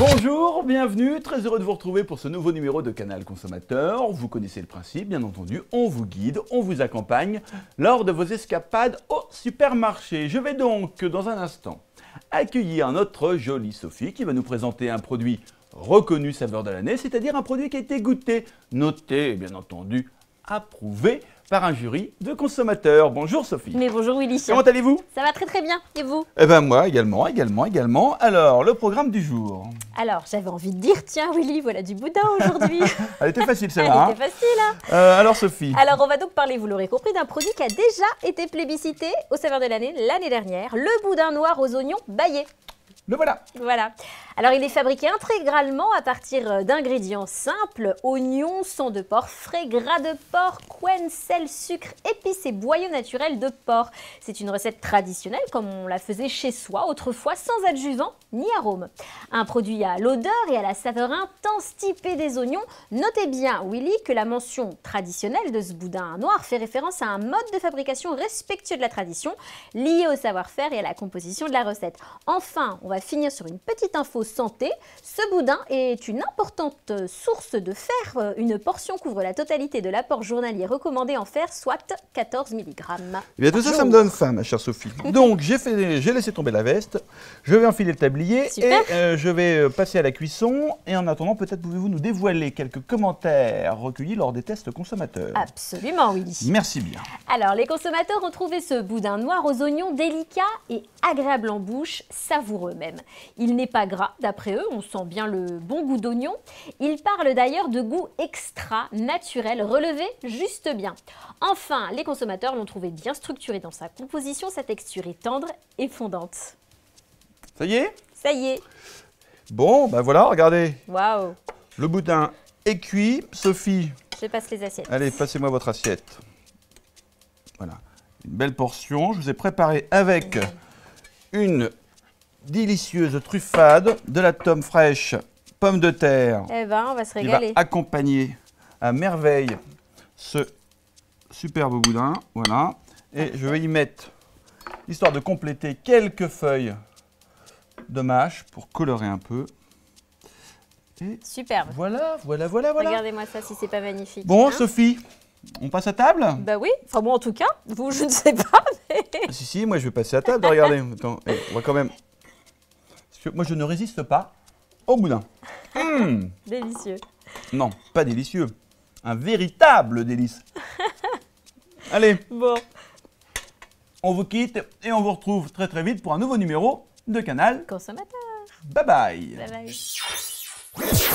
Bonjour, bienvenue, très heureux de vous retrouver pour ce nouveau numéro de Canal Consommateur. Vous connaissez le principe, bien entendu, on vous guide, on vous accompagne lors de vos escapades au supermarché. Je vais donc, dans un instant, accueillir notre jolie Sophie qui va nous présenter un produit reconnu saveur de l'année, c'est-à-dire un produit qui a été goûté, noté, et bien entendu, approuvé par un jury de consommateurs. Bonjour Sophie. Mais bonjour Willy. Comment allez-vous Ça va très très bien. Et vous Eh ben moi également, également, également. Alors, le programme du jour. Alors, j'avais envie de dire, tiens Willy, voilà du boudin aujourd'hui. Elle était facile celle-là. Elle hein. était facile. Hein. Euh, alors Sophie. Alors, on va donc parler, vous l'aurez compris, d'un produit qui a déjà été plébiscité au saveur de l'année l'année dernière, le boudin noir aux oignons baillés. Le voilà. Voilà. Alors il est fabriqué intégralement à partir euh, d'ingrédients simples, oignons, sang de porc frais, gras de porc, couenne, sel, sucre, épices et boyaux naturels de porc. C'est une recette traditionnelle comme on la faisait chez soi autrefois sans adjuvant ni arôme. Un produit à l'odeur et à la saveur intense typée des oignons. Notez bien Willy que la mention traditionnelle de ce boudin noir fait référence à un mode de fabrication respectueux de la tradition, lié au savoir-faire et à la composition de la recette. Enfin, on va finir sur une petite info santé. Ce boudin est une importante source de fer. Euh, une portion couvre la totalité de l'apport journalier recommandé en fer, soit 14 mg. Eh bien, tout ça, ça me donne faim, ma chère Sophie. Donc, j'ai laissé tomber la veste, je vais enfiler le tablier et euh, je vais euh, passer à la cuisson. Et en attendant, peut-être pouvez-vous nous dévoiler quelques commentaires recueillis lors des tests consommateurs. Absolument, Willy. Merci bien. Alors, les consommateurs ont trouvé ce boudin noir aux oignons délicat et agréable en bouche, savoureux même. Il n'est pas gras, d'après eux, on sent bien le bon goût d'oignon. Ils parlent d'ailleurs de goût extra, naturel, relevé juste bien. Enfin, les consommateurs l'ont trouvé bien structuré dans sa composition, sa texture est tendre et fondante. Ça y est Ça y est. Bon, ben voilà, regardez. Waouh Le boudin est cuit. Sophie Je passe les assiettes. Allez, passez-moi votre assiette. Voilà, une belle portion. Je vous ai préparé avec une délicieuse truffade, de la tome fraîche, pomme de terre. Eh ben, on va se régaler. va accompagner à merveille ce superbe boudin. Voilà. Et je vais y mettre, histoire de compléter, quelques feuilles de mâche pour colorer un peu. Superbe. Voilà, voilà, voilà, voilà. Regardez-moi ça si c'est pas magnifique. Bon, hein. Sophie, on passe à table Bah oui, enfin moi en tout cas, vous je ne sais pas. Ah, si, si, moi je vais passer à table, regardez. Attends, eh, on va quand même moi, je ne résiste pas au boudin. Hmm. Délicieux. Non, pas délicieux. Un véritable délice. Allez. Bon. On vous quitte et on vous retrouve très très vite pour un nouveau numéro de Canal Consommateur. Bye bye. Bye bye.